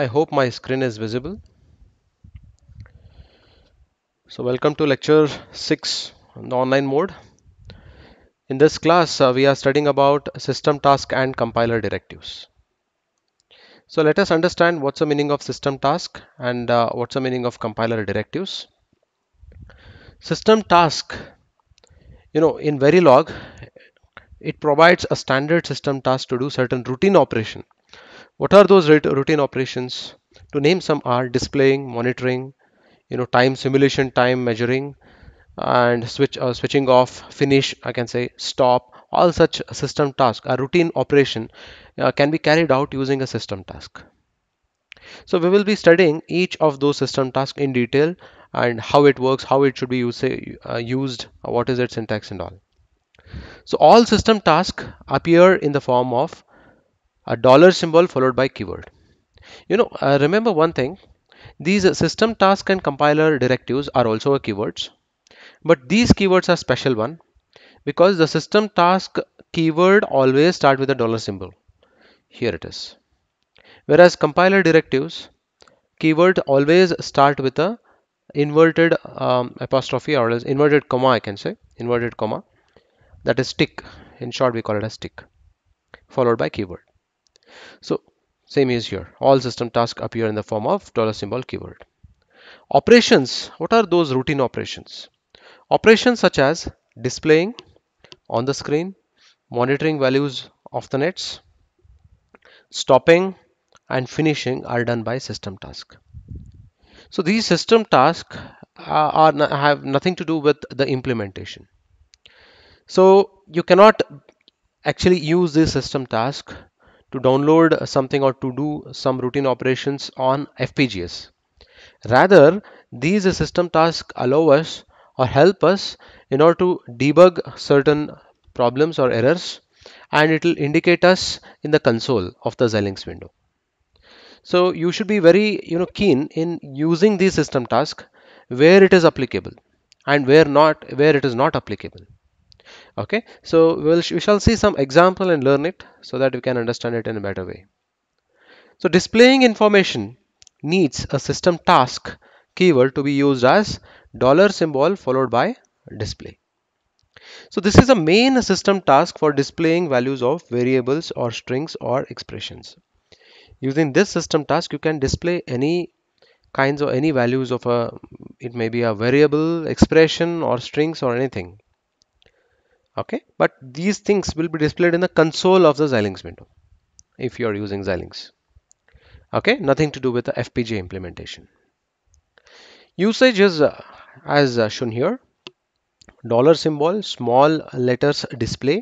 I hope my screen is visible. So welcome to lecture 6 on the online mode. In this class uh, we are studying about system task and compiler directives. So let us understand what's the meaning of system task and uh, what's the meaning of compiler directives. System task, you know, in Verilog, it provides a standard system task to do certain routine operation what are those routine operations? To name some are displaying, monitoring, you know, time simulation, time measuring, and switch uh, switching off, finish, I can say stop. All such system tasks, a routine operation uh, can be carried out using a system task. So we will be studying each of those system tasks in detail and how it works, how it should be use, uh, used, what is its syntax and all. So all system tasks appear in the form of a dollar symbol followed by keyword. You know, uh, remember one thing, these uh, system task and compiler directives are also keywords, but these keywords are special one because the system task keyword always start with a dollar symbol. Here it is. Whereas compiler directives keyword always start with a inverted um, apostrophe or else inverted comma I can say inverted comma that is tick in short we call it a stick, followed by keyword so same is here. All system tasks appear in the form of dollar symbol keyword. Operations. What are those routine operations? Operations such as displaying on the screen, monitoring values of the nets, stopping and finishing are done by system task. So these system tasks uh, are, have nothing to do with the implementation. So you cannot actually use this system task to download something or to do some routine operations on FPGAs. Rather, these system tasks allow us or help us in order to debug certain problems or errors and it will indicate us in the console of the Xilinx window. So you should be very you know keen in using these system tasks where it is applicable and where not where it is not applicable okay so we'll sh we shall see some example and learn it so that you can understand it in a better way so displaying information needs a system task keyword to be used as dollar symbol followed by display so this is a main system task for displaying values of variables or strings or expressions using this system task you can display any kinds or any values of a it may be a variable expression or strings or anything okay but these things will be displayed in the console of the Xilinx window if you are using Xilinx okay nothing to do with the FPGA implementation usage is uh, as uh, shown here dollar symbol small letters display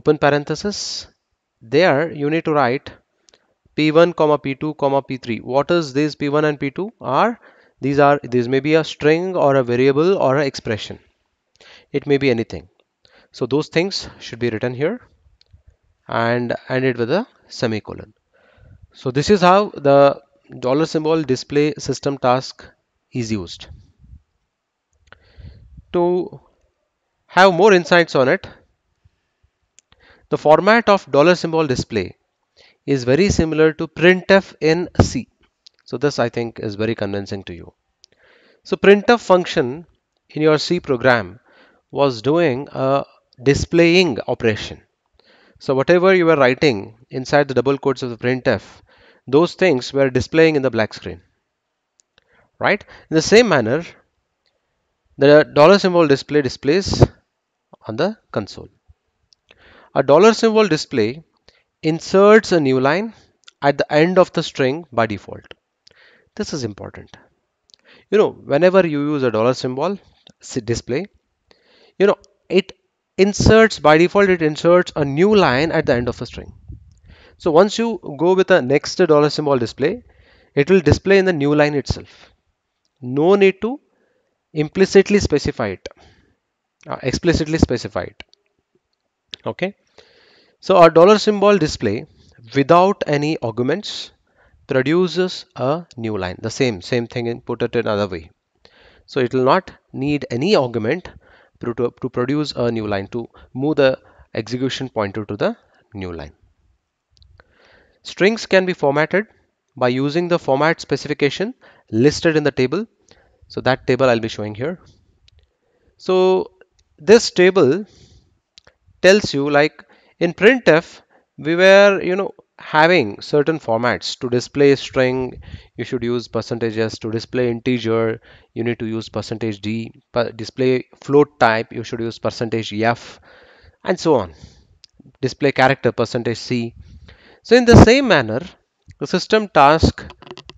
open parenthesis there you need to write p1 comma p2 comma p3 what is this p1 and p2 are these are these may be a string or a variable or an expression it may be anything so those things should be written here and ended with a semicolon so this is how the dollar symbol display system task is used to have more insights on it the format of dollar symbol display is very similar to printf in C. So this I think is very convincing to you. So printf function in your C program was doing a displaying operation. So whatever you were writing inside the double quotes of the printf, those things were displaying in the black screen. Right? In the same manner, the dollar symbol display displays on the console. A dollar symbol display inserts a new line at the end of the string by default. This is important. You know, whenever you use a dollar symbol display, you know it inserts by default it inserts a new line at the end of a string so once you go with a next dollar symbol display it will display in the new line itself no need to implicitly specify it uh, explicitly specify it okay so our dollar symbol display without any arguments produces a new line the same same thing and put it another way so it will not need any argument to, to produce a new line to move the execution pointer to the new line. Strings can be formatted by using the format specification listed in the table. So that table I'll be showing here. So this table tells you like in printf we were you know having certain formats to display string you should use percentages to display integer you need to use percentage d per display float type you should use percentage f and so on display character percentage c so in the same manner the system task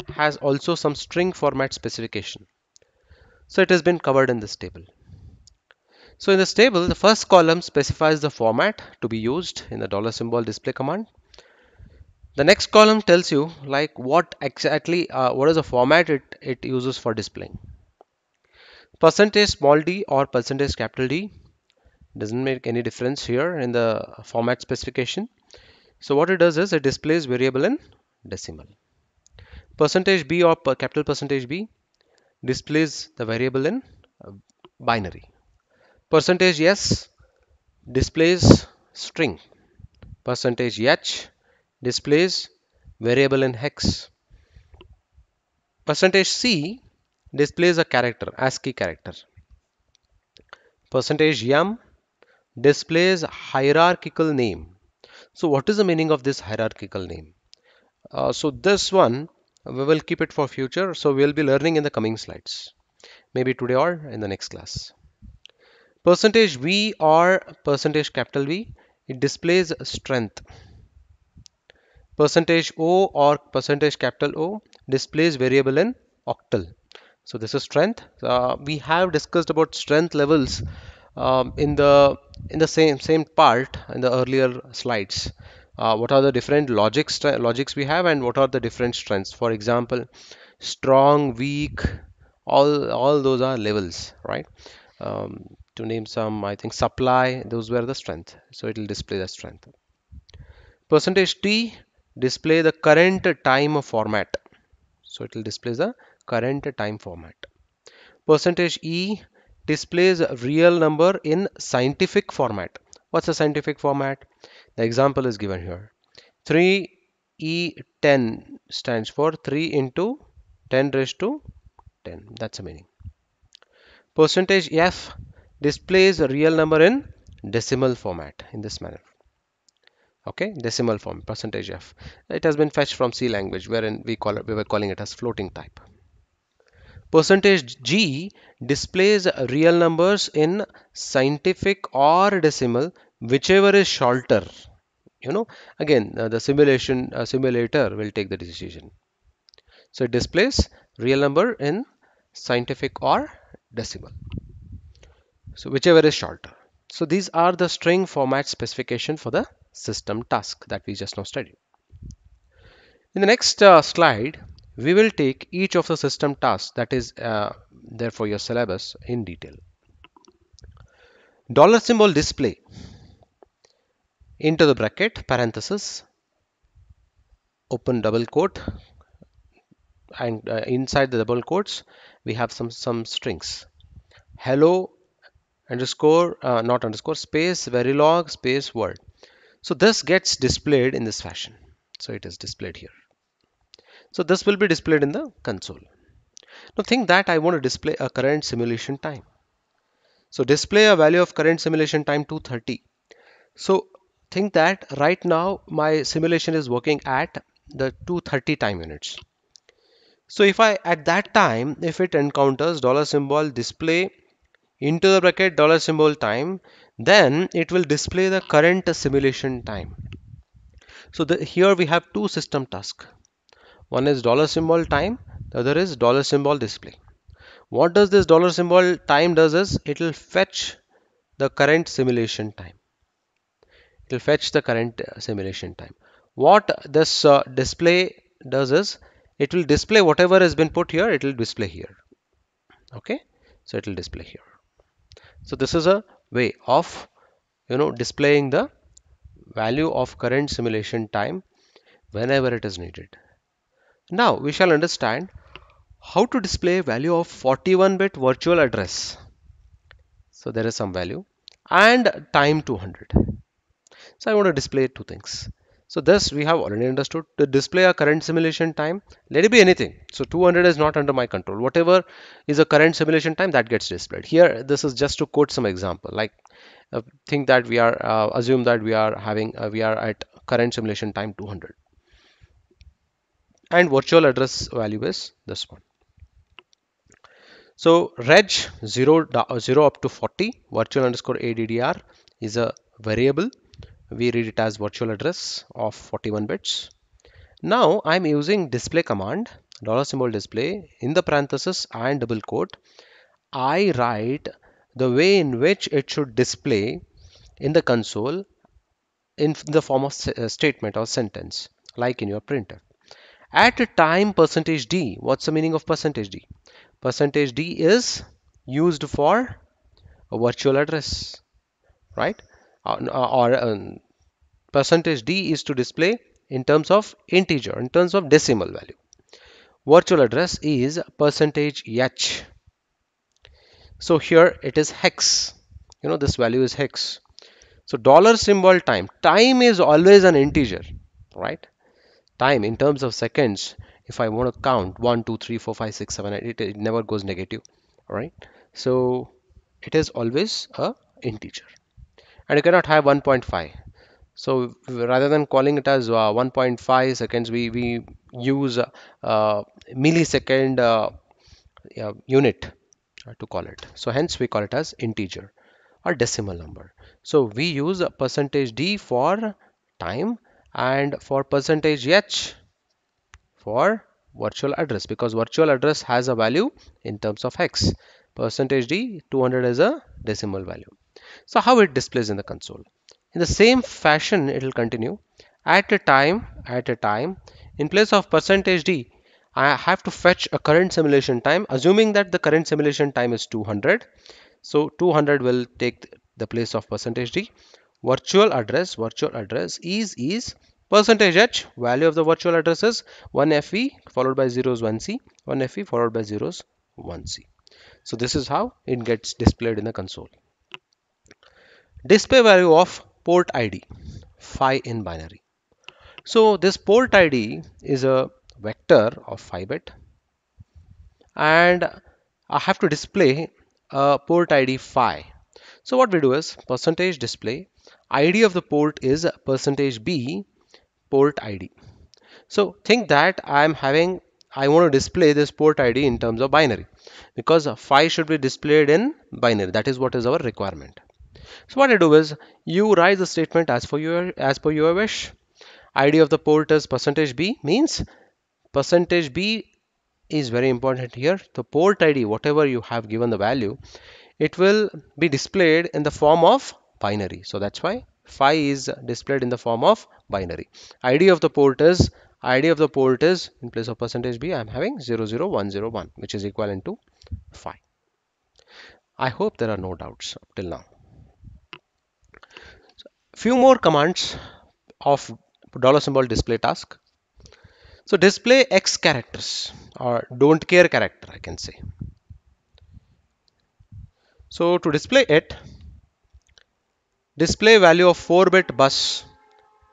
has also some string format specification so it has been covered in this table so in this table the first column specifies the format to be used in the dollar symbol display command the next column tells you like what exactly uh, what is the format it, it uses for displaying percentage small d or percentage capital d doesn't make any difference here in the format specification so what it does is it displays variable in decimal percentage b or per capital percentage b displays the variable in uh, binary percentage s displays string percentage h displays variable in hex. Percentage %c displays a character, ASCII character. Percentage %yum displays hierarchical name. So what is the meaning of this hierarchical name? Uh, so this one, we will keep it for future. So we'll be learning in the coming slides, maybe today or in the next class. Percentage %v or percentage capital V, it displays strength percentage O or percentage capital O displays variable in octal. So this is strength. Uh, we have discussed about strength levels um, in the in the same same part in the earlier slides. Uh, what are the different logics logics we have and what are the different strengths? For example, strong, weak, all all those are levels, right? Um, to name some, I think supply. Those were the strength. So it will display the strength. Percentage T display the current time format so it will display the current time format percentage e displays real number in scientific format what's the scientific format the example is given here 3 e10 stands for 3 into 10 raised to 10 that's the meaning percentage f displays a real number in decimal format in this manner okay decimal form percentage f it has been fetched from c language wherein we call it we were calling it as floating type percentage g displays real numbers in scientific or decimal whichever is shorter you know again uh, the simulation uh, simulator will take the decision so it displays real number in scientific or decimal so whichever is shorter so these are the string format specification for the system task that we just now studied. In the next uh, slide, we will take each of the system tasks that is uh, there for your syllabus in detail. Dollar symbol display into the bracket parenthesis open double quote and uh, inside the double quotes we have some some strings hello underscore uh, not underscore space verilog space word so this gets displayed in this fashion. So it is displayed here. So this will be displayed in the console. Now think that I want to display a current simulation time. So display a value of current simulation time 230. So think that right now my simulation is working at the 230 time units. So if I at that time if it encounters dollar symbol display into the bracket dollar symbol time then it will display the current simulation time. So the, here we have two system tasks. One is dollar symbol time, the other is dollar symbol display. What does this dollar symbol time does is it will fetch the current simulation time. It will fetch the current uh, simulation time. What this uh, display does is it will display whatever has been put here it will display here okay so it will display here so this is a way of you know displaying the value of current simulation time whenever it is needed. Now we shall understand how to display value of 41 bit virtual address. So there is some value and time 200. So I want to display two things. So this we have already understood. To display a current simulation time, let it be anything. So 200 is not under my control. Whatever is a current simulation time that gets displayed. Here, this is just to quote some example. Like uh, think that we are uh, assume that we are having uh, we are at current simulation time 200, and virtual address value is this one. So reg 0, uh, 0 up to 40 virtual underscore addr is a variable we read it as virtual address of 41 bits. Now I'm using display command dollar symbol display in the parenthesis and double quote. I write the way in which it should display in the console in the form of statement or sentence like in your printer. At a time percentage %d, what's the meaning of percentage %d? Percentage %d is used for a virtual address, right? Uh, or um, percentage %d is to display in terms of integer, in terms of decimal value. Virtual address is percentage %h. So here it is hex. You know this value is hex. So dollar symbol time. Time is always an integer, right? Time in terms of seconds. If I want to count 1, 2, 3, 4, 5, 6, 7, 8, it, it never goes negative. All right. So it is always a integer and you cannot have 1.5 so rather than calling it as uh, 1.5 seconds we we use uh, millisecond uh, unit to call it so hence we call it as integer or decimal number so we use a percentage d for time and for percentage h for virtual address because virtual address has a value in terms of hex percentage d 200 is a decimal value so how it displays in the console. In the same fashion, it will continue at a time, at a time, in place of percentage %d, I have to fetch a current simulation time, assuming that the current simulation time is 200. So 200 will take the place of percentage %d. Virtual address, virtual address is, is percentage h value of the virtual address is 1fe followed by 0 is 1c 1fe followed by 0 is 1c so this is how it gets displayed in the console display value of port ID phi in binary. So this port ID is a vector of 5 bit and I have to display a port ID phi. So what we do is percentage display ID of the port is percentage B port ID. So think that I'm having I want to display this port ID in terms of binary because phi should be displayed in binary. That is what is our requirement. So what I do is you write the statement as per your as per your wish. ID of the port is percentage %b means percentage %b is very important here. The port ID, whatever you have given the value, it will be displayed in the form of binary. So that's why phi is displayed in the form of binary. ID of the port is ID of the port is in place of percentage B I am having 00101, which is equivalent to phi. I hope there are no doubts up till now few more commands of dollar symbol display task so display x characters or don't care character i can say so to display it display value of 4 bit bus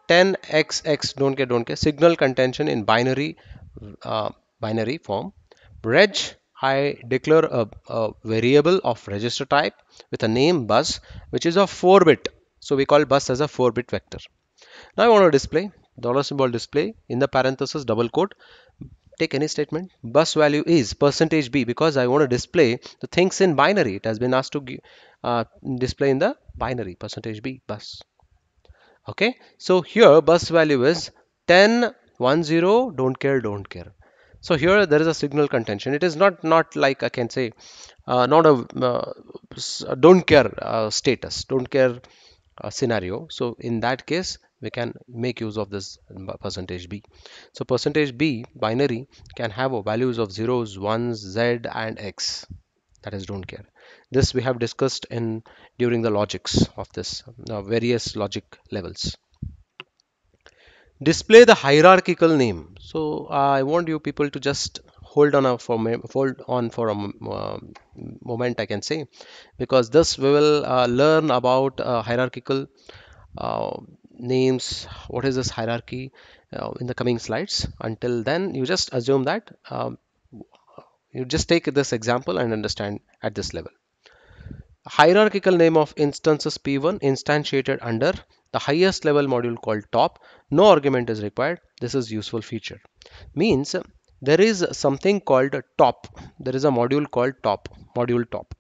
10xx don't care don't care signal contention in binary uh, binary form reg I declare a, a, variable of register type with a name bus which is of 4 bit so we call bus as a 4-bit vector. Now I want to display dollar symbol display in the parenthesis double quote take any statement bus value is percentage b because i want to display the things in binary it has been asked to uh, display in the binary percentage b bus okay so here bus value is 10 1 0 don't care don't care so here there is a signal contention it is not not like i can say uh, not a uh, don't care uh, status don't care uh, scenario so in that case we can make use of this um, percentage b so percentage b binary can have values of zeros ones z and x that is don't care this we have discussed in during the logics of this uh, various logic levels display the hierarchical name so uh, i want you people to just hold on for hold on for a uh, moment I can say because this we will uh, learn about uh, hierarchical uh, names what is this hierarchy uh, in the coming slides until then you just assume that um, you just take this example and understand at this level hierarchical name of instances p1 instantiated under the highest level module called top no argument is required this is useful feature means there is something called top there is a module called top module top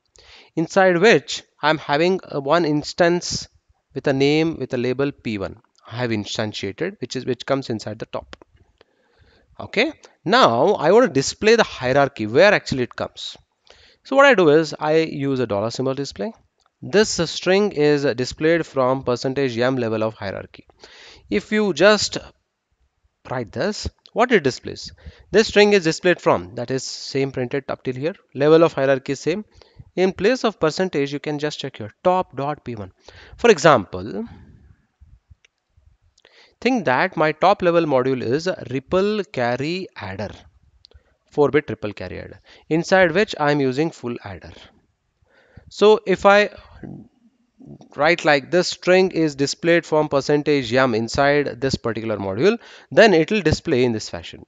inside which I'm having one instance with a name with a label p1 I have instantiated which is which comes inside the top okay now I want to display the hierarchy where actually it comes so what I do is I use a dollar symbol display this string is displayed from percentage m level of hierarchy if you just write this what it displays this string is displayed from that is same printed up till here level of hierarchy same in place of percentage you can just check here top dot p1 for example think that my top level module is ripple carry adder 4 bit triple carry adder inside which I am using full adder so if I right like this string is displayed from percentage yum inside this particular module then it will display in this fashion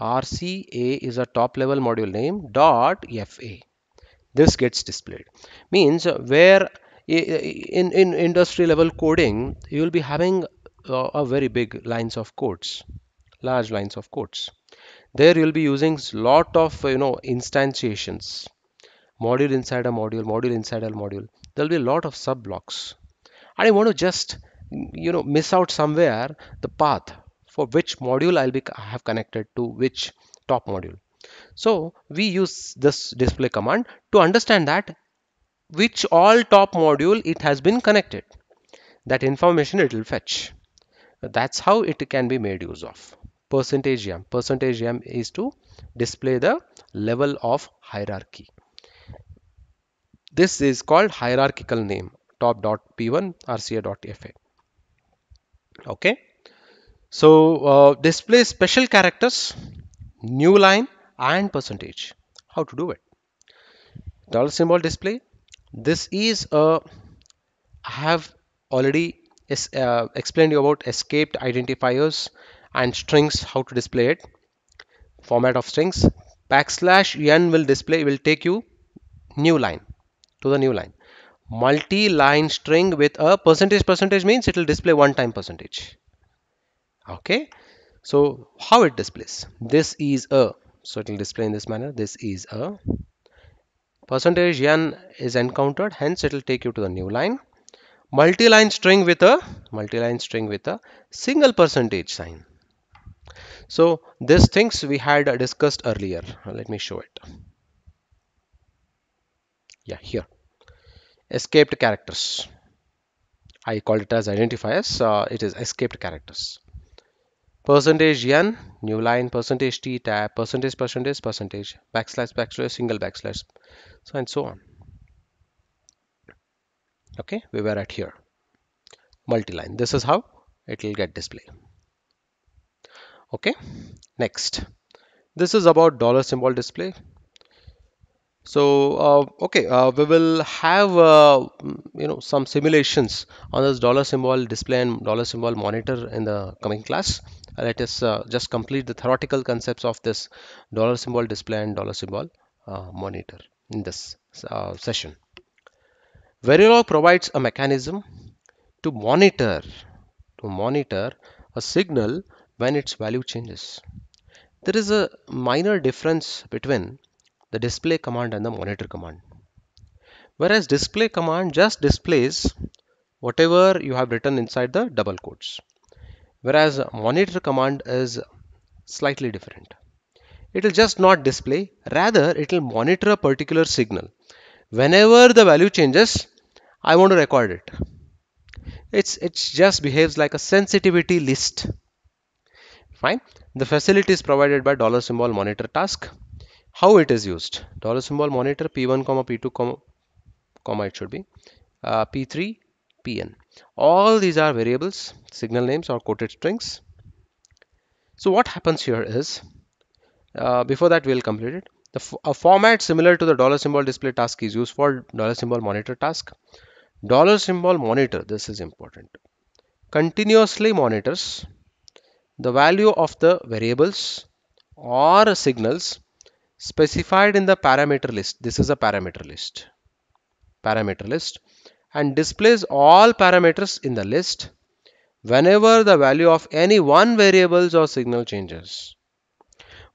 rca is a top level module name dot fa this gets displayed means where in in industry level coding you will be having a very big lines of codes large lines of codes there you'll be using lot of you know instantiations module inside a module module inside a module there'll be a lot of sub blocks. I don't want to just you know miss out somewhere the path for which module I'll be have connected to which top module. So we use this display command to understand that which all top module it has been connected. That information it will fetch. That's how it can be made use of. Percentage M. Percentage M is to display the level of hierarchy. This is called hierarchical name top.p1 rca.fa. Okay. So uh, display special characters, new line and percentage. How to do it? Dollar symbol display. This is a I have already uh, explained you about escaped identifiers and strings how to display it format of strings backslash n will display will take you new line to the new line multi-line string with a percentage percentage means it will display one time percentage okay so how it displays this is a so it will display in this manner this is a percentage n is encountered hence it will take you to the new line multi-line string with a multi-line string with a single percentage sign so these things we had discussed earlier let me show it yeah here escaped characters I called it as identifiers uh, it is escaped characters percentage n new line percentage t tab percentage percentage percentage backslash backslash single backslash so and so on okay we were at here multi-line this is how it will get display okay next this is about dollar symbol display so, uh, okay, uh, we will have, uh, mm, you know, some simulations on this dollar symbol display and dollar symbol monitor in the coming class. Uh, let us uh, just complete the theoretical concepts of this dollar symbol display and dollar symbol uh, monitor in this session. Verilog provides a mechanism to monitor, to monitor a signal when its value changes. There is a minor difference between the display command and the monitor command. Whereas display command just displays whatever you have written inside the double quotes. Whereas monitor command is slightly different. It will just not display, rather it will monitor a particular signal. Whenever the value changes, I want to record it. It's, it just behaves like a sensitivity list. Fine. The facility is provided by dollar symbol monitor task how it is used dollar symbol monitor p1 comma p2 comma, comma it should be uh, p3 pn all these are variables signal names or quoted strings so what happens here is uh, before that we'll complete it the a format similar to the dollar symbol display task is used for dollar symbol monitor task dollar symbol monitor this is important continuously monitors the value of the variables or signals specified in the parameter list this is a parameter list parameter list and displays all parameters in the list whenever the value of any one variables or signal changes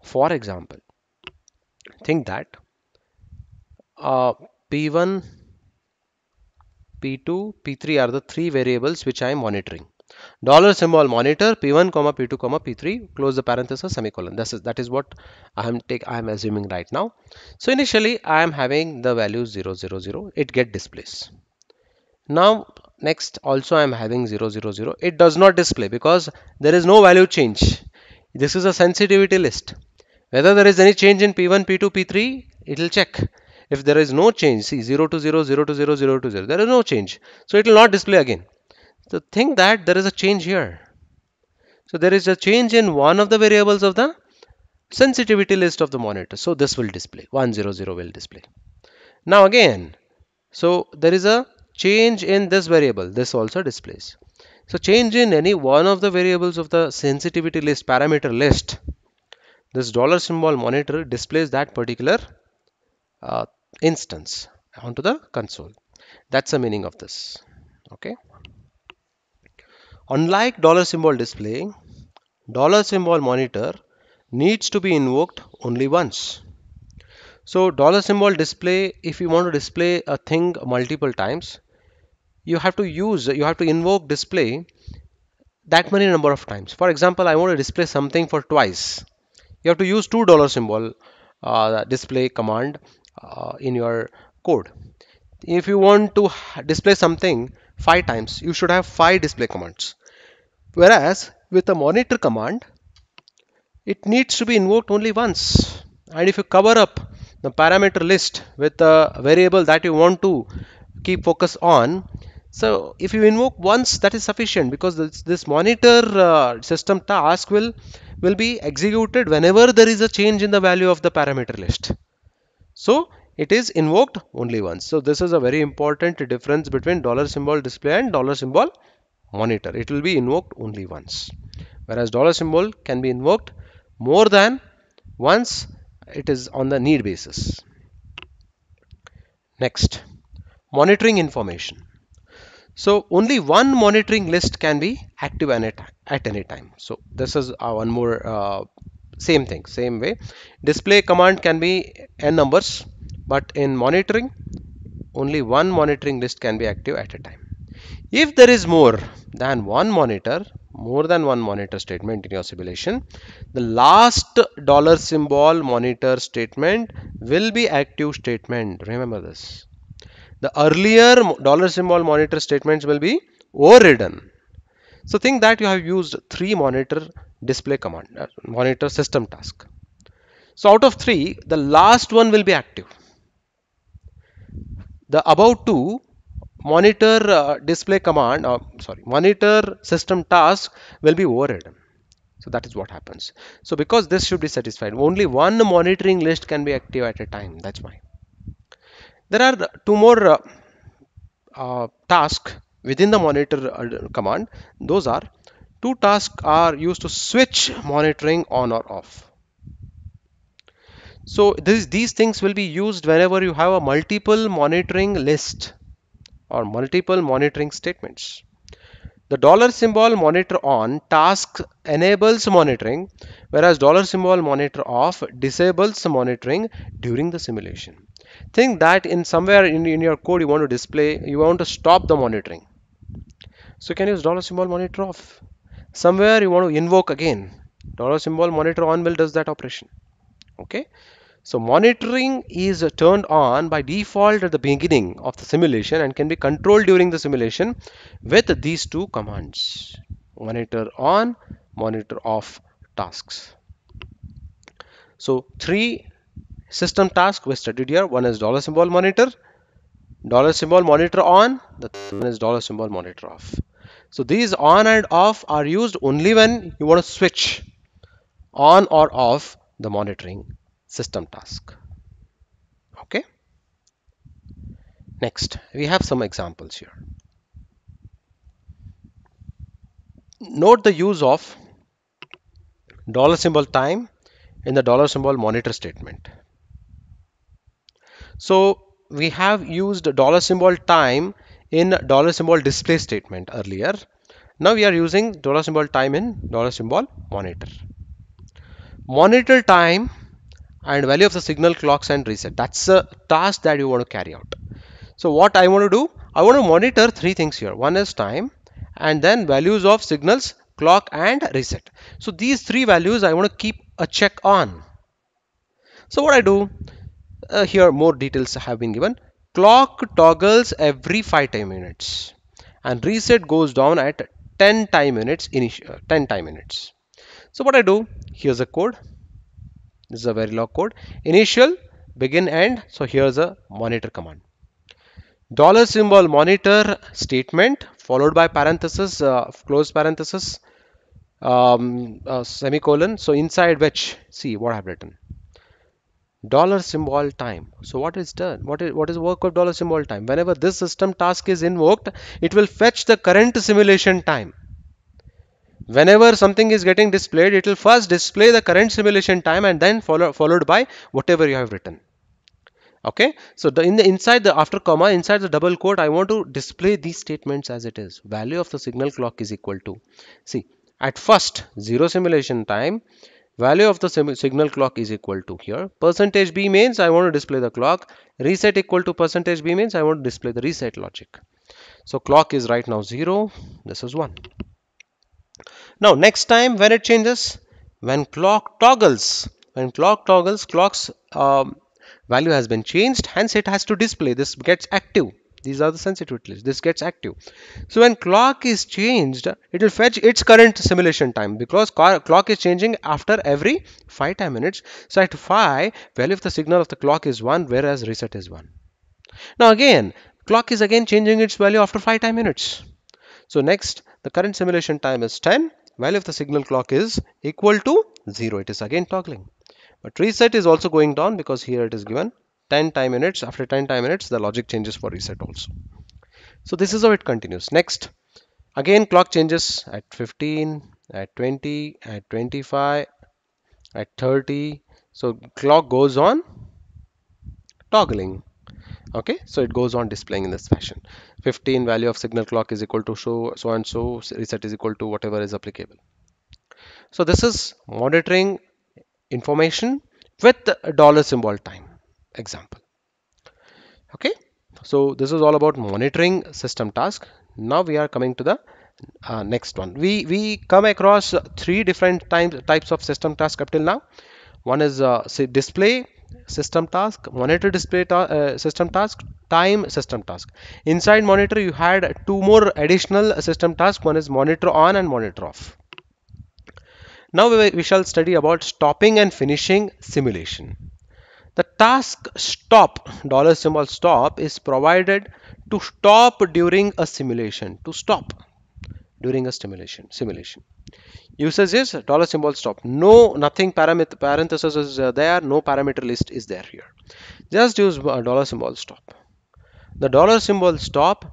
for example think that uh, p1 p2 p3 are the three variables which i am monitoring dollar symbol monitor p1 comma p2 comma p3 close the parenthesis semicolon this is that is what i am take i am assuming right now so initially i am having the value 000 it get displays now next also i am having 000 it does not display because there is no value change this is a sensitivity list whether there is any change in p1 p2 p3 it will check if there is no change see 0 to 0 0 to 0 0 to 0 there is no change so it will not display again so think that there is a change here. So there is a change in one of the variables of the sensitivity list of the monitor. So this will display 100 will display. Now again, so there is a change in this variable. This also displays. So change in any one of the variables of the sensitivity list parameter list. This dollar symbol monitor displays that particular uh, instance onto the console. That's the meaning of this. Okay. Unlike dollar symbol display, dollar symbol monitor needs to be invoked only once. So dollar symbol display, if you want to display a thing multiple times, you have to use, you have to invoke display that many number of times. For example, I want to display something for twice. You have to use two dollar symbol uh, display command uh, in your code. If you want to display something five times you should have five display commands whereas with a monitor command it needs to be invoked only once and if you cover up the parameter list with the variable that you want to keep focus on so if you invoke once that is sufficient because this, this monitor uh, system task will will be executed whenever there is a change in the value of the parameter list so it is invoked only once so this is a very important difference between dollar symbol display and dollar symbol monitor it will be invoked only once whereas dollar symbol can be invoked more than once it is on the need basis next monitoring information so only one monitoring list can be active at any time so this is uh, one more uh, same thing same way display command can be n numbers but in monitoring only one monitoring list can be active at a time if there is more than one monitor more than one monitor statement in your simulation the last dollar symbol monitor statement will be active statement remember this the earlier dollar symbol monitor statements will be overridden so think that you have used three monitor display command uh, monitor system task so out of three the last one will be active the above two monitor uh, display command uh, sorry monitor system task will be overridden so that is what happens so because this should be satisfied only one monitoring list can be active at a time that's why there are two more uh, uh tasks within the monitor uh, command those are two tasks are used to switch monitoring on or off so this, these things will be used whenever you have a multiple monitoring list or multiple monitoring statements. The dollar symbol monitor on task enables monitoring whereas dollar symbol monitor off disables monitoring during the simulation. Think that in somewhere in, in your code you want to display, you want to stop the monitoring. So you can use dollar symbol monitor off. Somewhere you want to invoke again. Dollar symbol monitor on will does that operation. Okay. So monitoring is turned on by default at the beginning of the simulation and can be controlled during the simulation with these two commands monitor on monitor off tasks. So three system tasks we studied here. One is dollar symbol monitor, dollar symbol monitor on, the one is dollar symbol monitor off. So these on and off are used only when you want to switch on or off the monitoring system task. Okay. Next, we have some examples here. Note the use of dollar symbol time in the dollar symbol monitor statement. So we have used dollar symbol time in dollar symbol display statement earlier. Now we are using dollar symbol time in dollar symbol monitor. Monitor time and value of the signal clocks and reset that's a task that you want to carry out so what i want to do i want to monitor three things here one is time and then values of signals clock and reset so these three values i want to keep a check on so what i do uh, here more details have been given clock toggles every 5 time units and reset goes down at 10 time units initial uh, 10 time units so what i do here's a code this is a Verilog code. Initial, begin, end. So here's a monitor command. Dollar symbol monitor statement followed by parenthesis, uh, close parenthesis, um, uh, semicolon. So inside which, see what I've written. Dollar symbol time. So what is done? What is what is work of dollar symbol time? Whenever this system task is invoked, it will fetch the current simulation time whenever something is getting displayed it will first display the current simulation time and then follow, followed by whatever you have written okay so the in the inside the after comma inside the double quote i want to display these statements as it is value of the signal clock is equal to see at first zero simulation time value of the signal clock is equal to here percentage b means i want to display the clock reset equal to percentage b means i want to display the reset logic so clock is right now zero this is one now next time when it changes when clock toggles when clock toggles clocks um, value has been changed hence it has to display this gets active these are the sensitivity list. this gets active so when clock is changed it will fetch its current simulation time because clock is changing after every 5 time minutes so at 5 value of the signal of the clock is 1 whereas reset is 1 now again clock is again changing its value after 5 time minutes so next the current simulation time is 10 well, if the signal clock is equal to 0, it is again toggling. But reset is also going down because here it is given 10 time minutes. After 10 time minutes, the logic changes for reset also. So this is how it continues. Next, again clock changes at 15, at 20, at 25, at 30. So clock goes on toggling okay so it goes on displaying in this fashion 15 value of signal clock is equal to so so and so reset is equal to whatever is applicable so this is monitoring information with dollar symbol time example okay so this is all about monitoring system task now we are coming to the uh, next one we we come across three different times types of system task up till now one is uh, say display system task monitor display ta uh, system task time system task inside monitor you had two more additional system task one is monitor on and monitor off now we, we shall study about stopping and finishing simulation the task stop dollar symbol stop is provided to stop during a simulation to stop during a stimulation simulation. Usage is dollar symbol stop. No, nothing parameter parenthesis is uh, there. No parameter list is there here. Just use uh, dollar symbol stop. The dollar symbol stop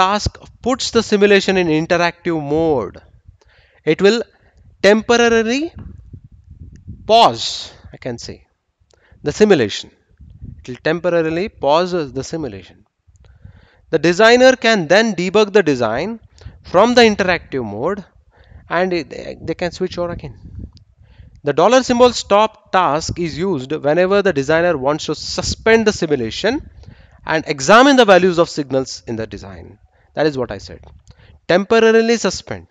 task puts the simulation in interactive mode. It will temporarily pause, I can say, the simulation. It will temporarily pause the simulation. The designer can then debug the design from the interactive mode and they can switch over again. The dollar symbol stop task is used whenever the designer wants to suspend the simulation and examine the values of signals in the design. That is what I said. Temporarily suspend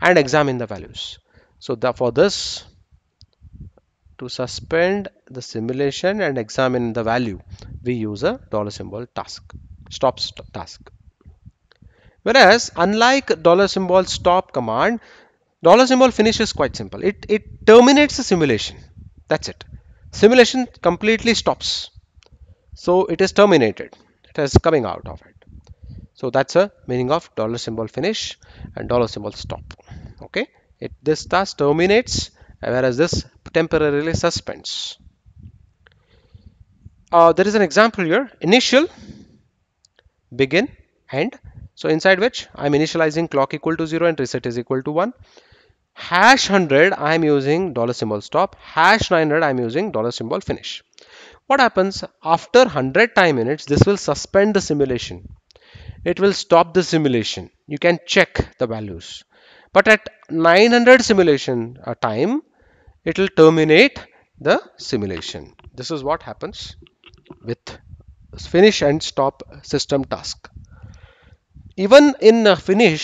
and examine the values. So the, for this, to suspend the simulation and examine the value, we use a dollar symbol task, stop task. Whereas unlike dollar symbol stop command, dollar symbol finish is quite simple. It, it terminates the simulation. That's it. Simulation completely stops. So it is terminated. It is coming out of it. So that's a meaning of dollar symbol finish and dollar symbol stop. Okay. It, this task terminates whereas this temporarily suspends. Uh, there is an example here. Initial, begin and so inside which I'm initializing clock equal to 0 and reset is equal to 1. Hash 100 I'm using dollar symbol stop. Hash 900 I'm using dollar symbol finish. What happens after 100 time units? this will suspend the simulation. It will stop the simulation. You can check the values. But at 900 simulation uh, time it will terminate the simulation. This is what happens with finish and stop system task even in finish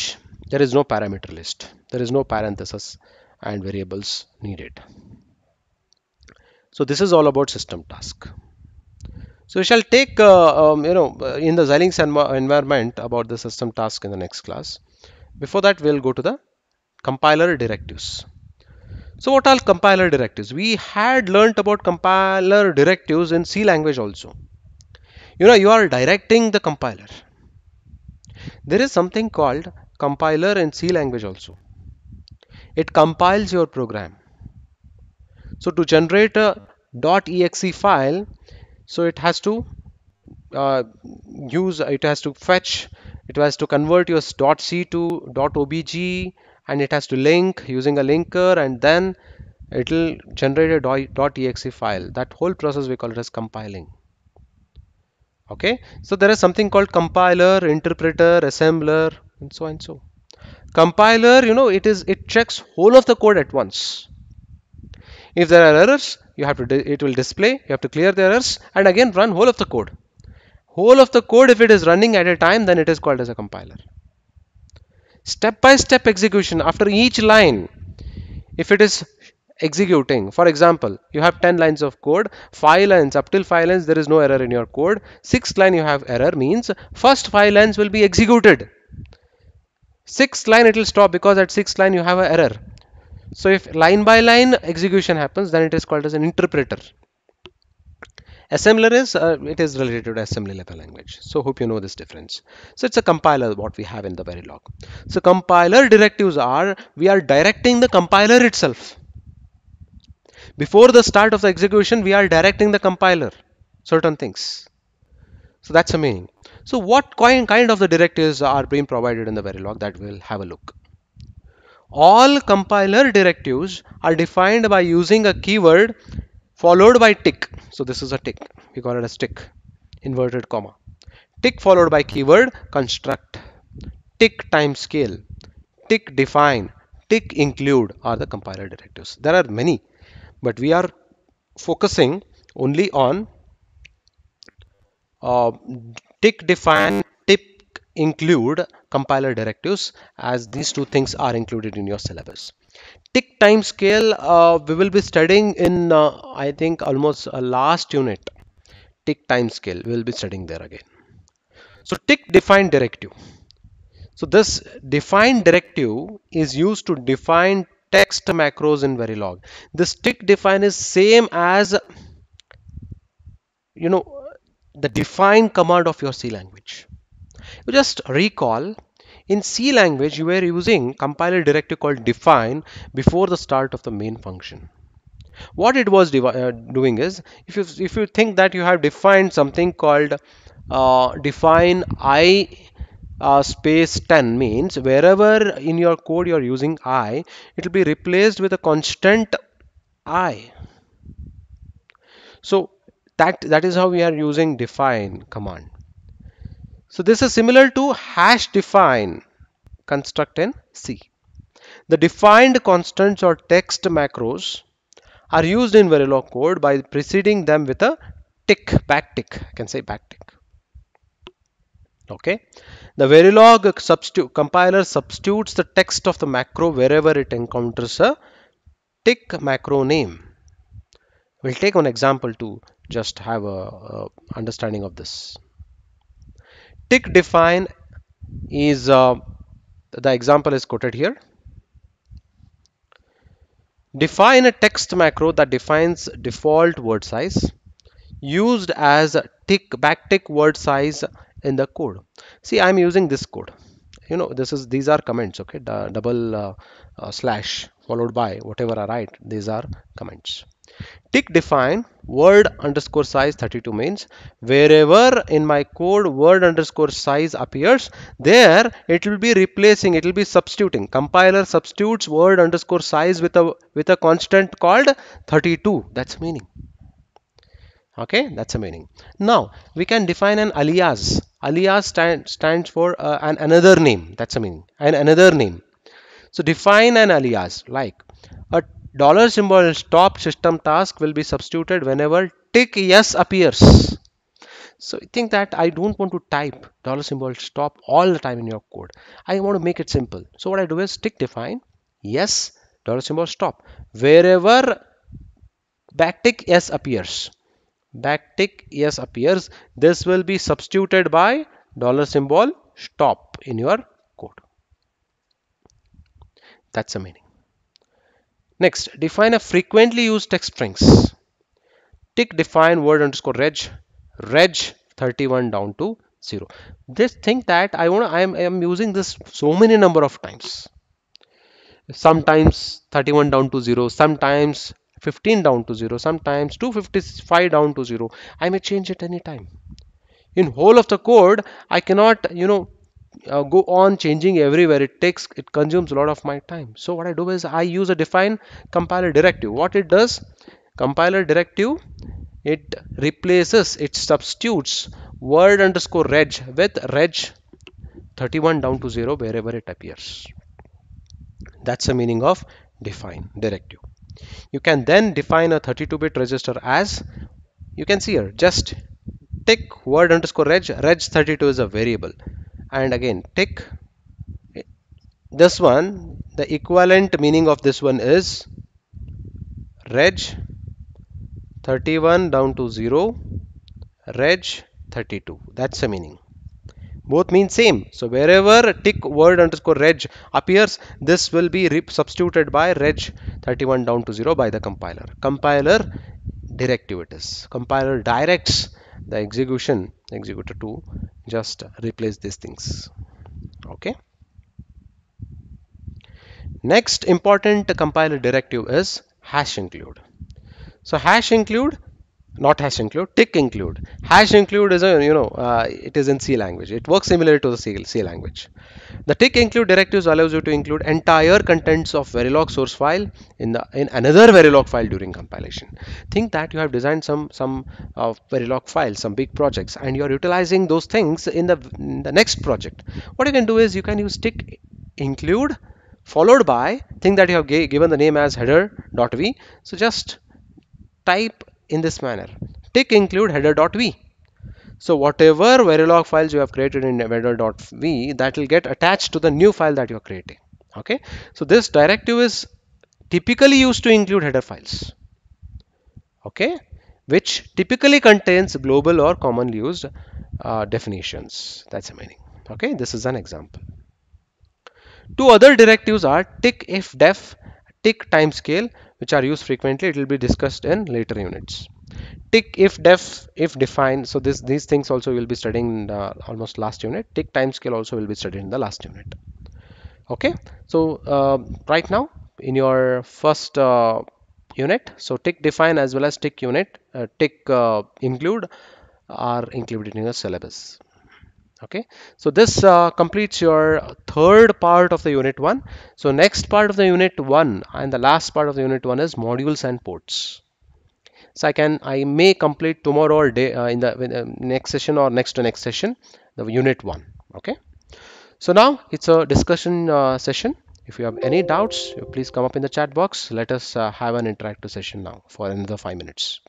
there is no parameter list there is no parenthesis and variables needed so this is all about system task so we shall take uh, um, you know uh, in the Xilinx environment about the system task in the next class before that we'll go to the compiler directives so what are compiler directives we had learnt about compiler directives in C language also you know you are directing the compiler there is something called compiler in C language also. It compiles your program. So to generate a .exe file, so it has to uh, use, it has to fetch, it has to convert your .c to .obg and it has to link using a linker and then it will generate a .exe file. That whole process we call it as compiling okay so there is something called compiler interpreter assembler and so on and so compiler you know it is it checks whole of the code at once if there are errors you have to it will display you have to clear the errors and again run whole of the code whole of the code if it is running at a time then it is called as a compiler step by step execution after each line if it is executing. For example, you have 10 lines of code, 5 lines, up till 5 lines there is no error in your code, 6th line you have error means first 5 lines will be executed. 6th line it will stop because at 6th line you have an error. So if line by line execution happens then it is called as an interpreter. Assembler is, uh, it is related to assembly level language. So hope you know this difference. So it's a compiler what we have in the Verilog. So compiler directives are, we are directing the compiler itself before the start of the execution, we are directing the compiler certain things. So that's the meaning. So what kind of the directives are being provided in the Verilog that we'll have a look. All compiler directives are defined by using a keyword followed by tick. So this is a tick. We call it as tick. Inverted comma. Tick followed by keyword construct. Tick time scale. Tick define. Tick include are the compiler directives. There are many but we are focusing only on uh, tick define tick include compiler directives as these two things are included in your syllabus tick time scale uh, we will be studying in uh, i think almost uh, last unit tick time scale we will be studying there again so tick define directive so this define directive is used to define text macros in Verilog. This tick define is same as you know the define command of your C language. You just recall in C language you were using compiler directive called define before the start of the main function. What it was uh, doing is if you if you think that you have defined something called uh, define i uh, space 10 means wherever in your code you're using i it will be replaced with a constant i so that that is how we are using define command so this is similar to hash define construct in c the defined constants or text macros are used in Verilog code by preceding them with a tick backtick I can say backtick okay the verilog substitute compiler substitutes the text of the macro wherever it encounters a tick macro name we'll take one example to just have a, a understanding of this tick define is uh, the example is quoted here define a text macro that defines default word size used as tick backtick word size in the code see i'm using this code you know this is these are comments okay D double uh, uh, slash followed by whatever i write these are comments tick define word underscore size 32 means wherever in my code word underscore size appears there it will be replacing it will be substituting compiler substitutes word underscore size with a with a constant called 32 that's meaning okay that's a meaning now we can define an alias Alias stand, stands for uh, an another name. That's the meaning. And another name. So define an alias like a dollar symbol stop system task will be substituted whenever tick yes appears. So I think that I don't want to type dollar symbol stop all the time in your code. I want to make it simple. So what I do is tick define yes dollar symbol stop wherever backtick yes appears backtick yes appears this will be substituted by dollar symbol stop in your code that's the meaning next define a frequently used text strings tick define word underscore reg reg 31 down to 0 this thing that i want i am i am using this so many number of times sometimes 31 down to 0 sometimes 15 down to 0 sometimes 255 down to 0 I may change it anytime in whole of the code I cannot you know uh, go on changing everywhere it takes it consumes a lot of my time so what I do is I use a define compiler directive what it does compiler directive it replaces it substitutes word underscore reg with reg 31 down to 0 wherever it appears that's the meaning of define directive you can then define a 32-bit register as, you can see here, just tick word underscore reg, reg32 is a variable. And again, tick this one, the equivalent meaning of this one is reg 31 down to 0, reg 32. That's the meaning both mean same so wherever tick word underscore reg appears this will be substituted by reg 31 down to 0 by the compiler compiler directive it is compiler directs the execution executor to just replace these things okay next important compiler directive is hash include so hash include not hash include tick include hash include is a you know uh, it is in c language it works similar to the c, c language the tick include directives allows you to include entire contents of verilog source file in the in another verilog file during compilation think that you have designed some some uh, verilog files some big projects and you are utilizing those things in the in the next project what you can do is you can use tick include followed by thing that you have given the name as header.v so just type in this manner tick include header.v so whatever verilog files you have created in header.v that will get attached to the new file that you are creating okay so this directive is typically used to include header files okay which typically contains global or commonly used uh, definitions that's the meaning okay this is an example two other directives are tick if def tick timescale which are used frequently it will be discussed in later units tick if def if defined so this these things also will be studying the almost last unit tick time scale also will be studied in the last unit okay so uh, right now in your first uh, unit so tick define as well as tick unit uh, tick uh, include are included in your syllabus okay so this uh, completes your third part of the unit 1 so next part of the unit 1 and the last part of the unit 1 is modules and ports so i can i may complete tomorrow or day uh, in the uh, next session or next to next session the unit 1 okay so now it's a discussion uh, session if you have any doubts please come up in the chat box let us uh, have an interactive session now for another 5 minutes